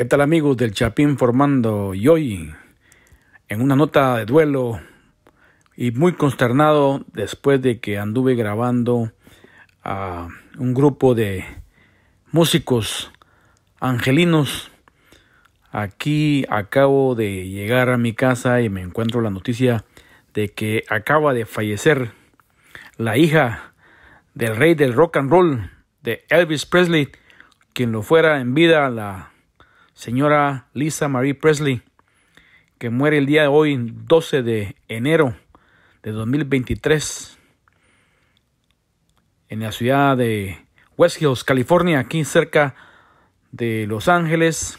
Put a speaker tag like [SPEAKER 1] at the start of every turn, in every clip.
[SPEAKER 1] ¿Qué tal amigos del Chapín formando? Y hoy, en una nota de duelo y muy consternado después de que anduve grabando a un grupo de músicos angelinos, aquí acabo de llegar a mi casa y me encuentro la noticia de que acaba de fallecer la hija del rey del rock and roll, de Elvis Presley, quien lo fuera en vida la señora Lisa Marie Presley, que muere el día de hoy, 12 de enero de 2023, en la ciudad de West Hills, California, aquí cerca de Los Ángeles,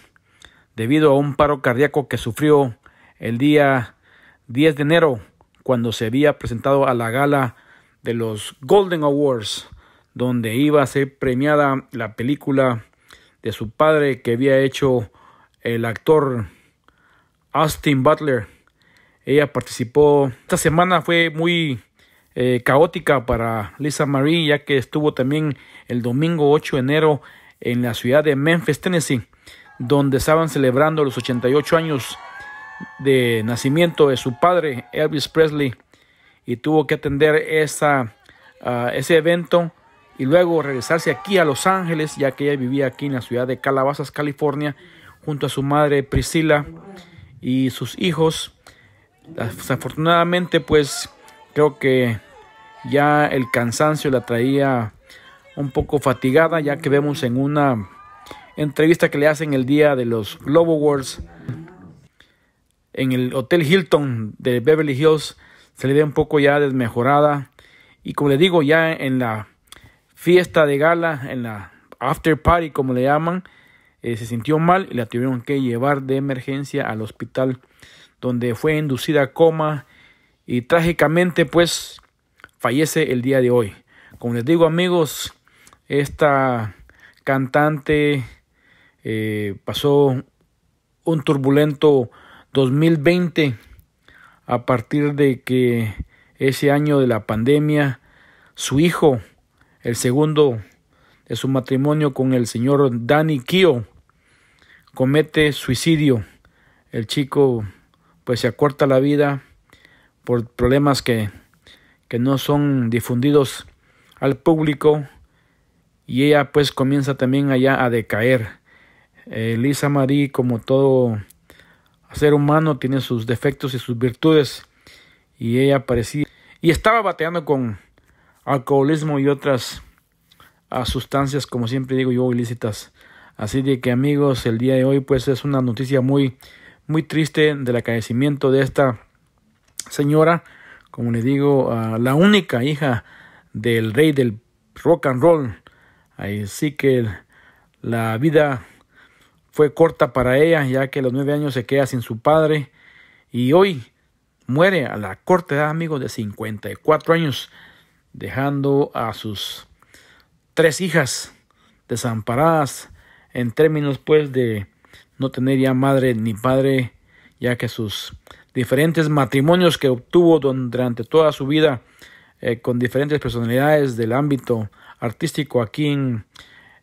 [SPEAKER 1] debido a un paro cardíaco que sufrió el día 10 de enero, cuando se había presentado a la gala de los Golden Awards, donde iba a ser premiada la película de su padre que había hecho el actor Austin Butler. Ella participó, esta semana fue muy eh, caótica para Lisa Marie, ya que estuvo también el domingo 8 de enero en la ciudad de Memphis, Tennessee, donde estaban celebrando los 88 años de nacimiento de su padre, Elvis Presley, y tuvo que atender esa, ah, ese evento y luego regresarse aquí a Los Ángeles, ya que ella vivía aquí en la ciudad de Calabasas, California, junto a su madre Priscila y sus hijos. Desafortunadamente, pues creo que ya el cansancio la traía un poco fatigada, ya que vemos en una entrevista que le hacen el día de los Globo Awards en el Hotel Hilton de Beverly Hills, se le ve un poco ya desmejorada. Y como le digo, ya en la fiesta de gala, en la after party como le llaman, eh, se sintió mal y la tuvieron que llevar de emergencia al hospital donde fue inducida a coma y trágicamente pues fallece el día de hoy. Como les digo amigos, esta cantante eh, pasó un turbulento 2020 a partir de que ese año de la pandemia su hijo el segundo de su matrimonio con el señor Danny Kio, comete suicidio. El chico pues se acorta la vida por problemas que, que no son difundidos al público y ella pues comienza también allá a decaer. Elisa eh, Lisa Marie, como todo ser humano, tiene sus defectos y sus virtudes y ella parecía y estaba bateando con alcoholismo y otras ah, sustancias, como siempre digo yo, ilícitas. Así de que amigos, el día de hoy pues es una noticia muy, muy triste del acaecimiento de esta señora, como le digo, ah, la única hija del rey del rock and roll. Así que la vida fue corta para ella, ya que a los nueve años se queda sin su padre y hoy muere a la corta edad, amigos, de 54 años dejando a sus tres hijas desamparadas en términos pues de no tener ya madre ni padre, ya que sus diferentes matrimonios que obtuvo durante toda su vida eh, con diferentes personalidades del ámbito artístico aquí en,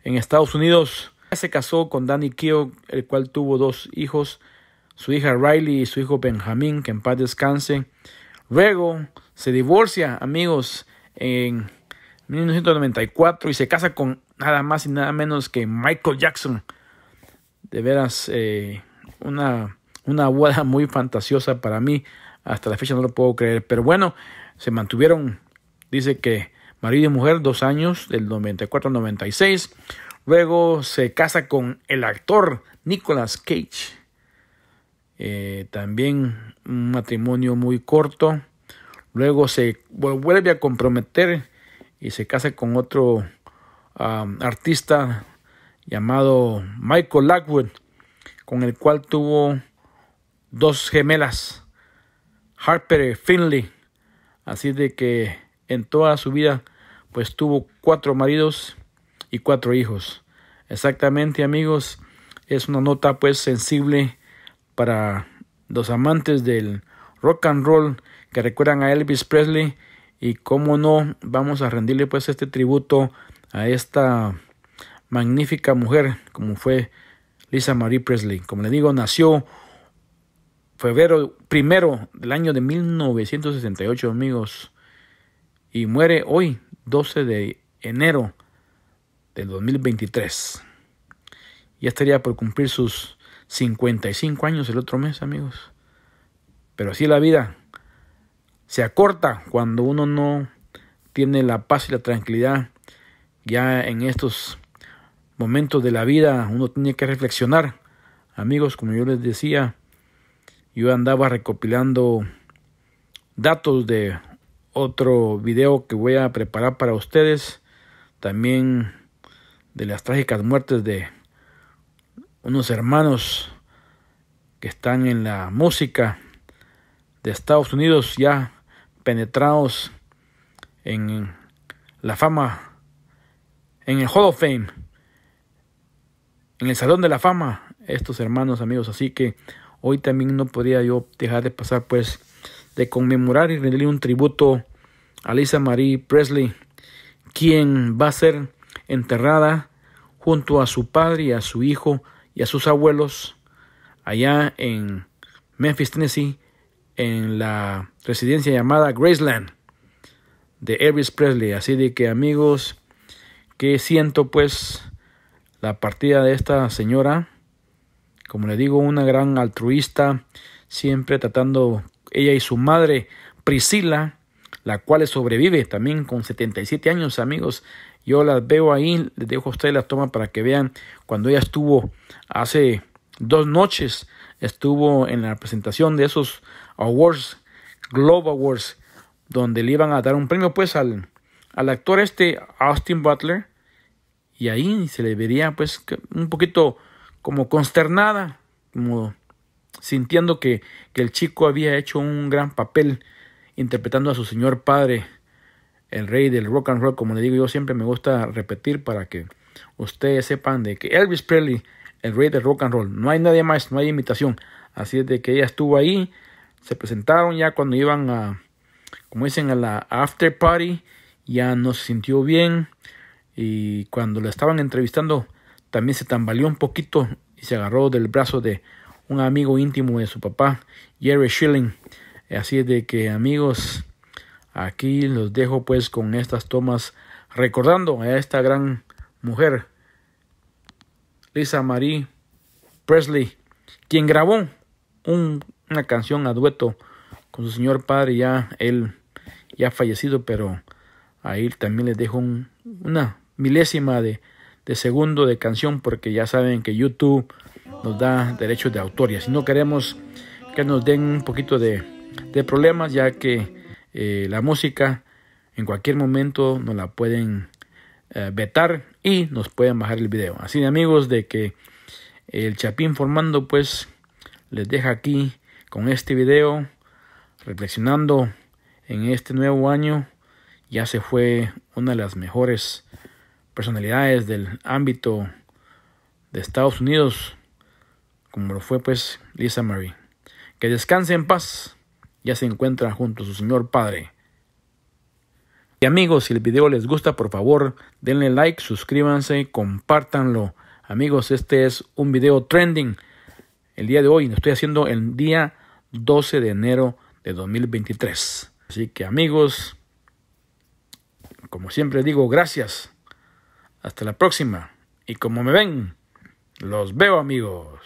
[SPEAKER 1] en Estados Unidos, se casó con Danny Keogh, el cual tuvo dos hijos, su hija Riley y su hijo Benjamín, que en paz descanse. Luego se divorcia, amigos, en 1994 y se casa con nada más y nada menos que Michael Jackson. De veras, eh, una, abuela muy fantasiosa para mí. Hasta la fecha no lo puedo creer. Pero bueno, se mantuvieron, dice que marido y mujer, dos años, del 94 al 96. Luego se casa con el actor Nicolas Cage. Eh, también un matrimonio muy corto. Luego se vuelve a comprometer y se casa con otro artista llamado Michael Lockwood, con el cual tuvo dos gemelas, Harper y Finley. Así de que en toda su vida, pues tuvo cuatro maridos y cuatro hijos. Exactamente, amigos, es una nota pues sensible para los amantes del rock and roll que recuerdan a Elvis Presley y cómo no vamos a rendirle pues este tributo a esta magnífica mujer como fue Lisa Marie Presley. Como le digo, nació febrero primero del año de 1968, amigos, y muere hoy 12 de enero del 2023. Ya estaría por cumplir sus 55 años el otro mes, amigos. Pero así la vida, se acorta cuando uno no tiene la paz y la tranquilidad. Ya en estos momentos de la vida uno tiene que reflexionar. Amigos, como yo les decía, yo andaba recopilando datos de otro video que voy a preparar para ustedes. También de las trágicas muertes de unos hermanos que están en la música de Estados Unidos ya penetrados en la fama, en el Hall of Fame, en el Salón de la Fama, estos hermanos amigos. Así que hoy también no podía yo dejar de pasar pues de conmemorar y rendirle un tributo a Lisa Marie Presley, quien va a ser enterrada junto a su padre y a su hijo y a sus abuelos allá en Memphis, Tennessee, en la residencia llamada Graceland de Elvis Presley. Así de que amigos, que siento pues la partida de esta señora. Como le digo, una gran altruista, siempre tratando ella y su madre Priscila, la cual sobrevive también con 77 años, amigos. Yo las veo ahí, les dejo a ustedes las tomas para que vean cuando ella estuvo hace dos noches, estuvo en la presentación de esos Awards, Globe Awards, donde le iban a dar un premio pues al, actor este Austin Butler y ahí se le vería pues un poquito como consternada, como sintiendo que, que el chico había hecho un gran papel interpretando a su señor padre, el rey del rock and roll, como le digo yo siempre me gusta repetir para que ustedes sepan de que Elvis Presley, el rey del rock and roll, no hay nadie más, no hay imitación, así es de que ella estuvo ahí se presentaron ya cuando iban a, como dicen, a la after party, ya no se sintió bien y cuando la estaban entrevistando también se tambaleó un poquito y se agarró del brazo de un amigo íntimo de su papá, Jerry Schilling. Así es de que amigos, aquí los dejo pues con estas tomas recordando a esta gran mujer, Lisa Marie Presley, quien grabó un una canción a dueto con su señor padre, ya él ya fallecido, pero ahí también les dejo una milésima de, segundo de canción porque ya saben que YouTube nos da derechos de autor y no queremos que nos den un poquito de, problemas ya que eh, la música en cualquier momento nos la pueden eh, vetar y nos pueden bajar el video así de amigos de que el chapín formando pues les deja aquí con este video, reflexionando en este nuevo año, ya se fue una de las mejores personalidades del ámbito de Estados Unidos, como lo fue pues Lisa Marie. Que descanse en paz, ya se encuentra junto a su Señor Padre. Y amigos, si el video les gusta, por favor, denle like, suscríbanse, compártanlo. Amigos, este es un video trending. El día de hoy estoy haciendo el día 12 de enero de 2023. Así que amigos, como siempre digo, gracias. Hasta la próxima. Y como me ven, los veo amigos.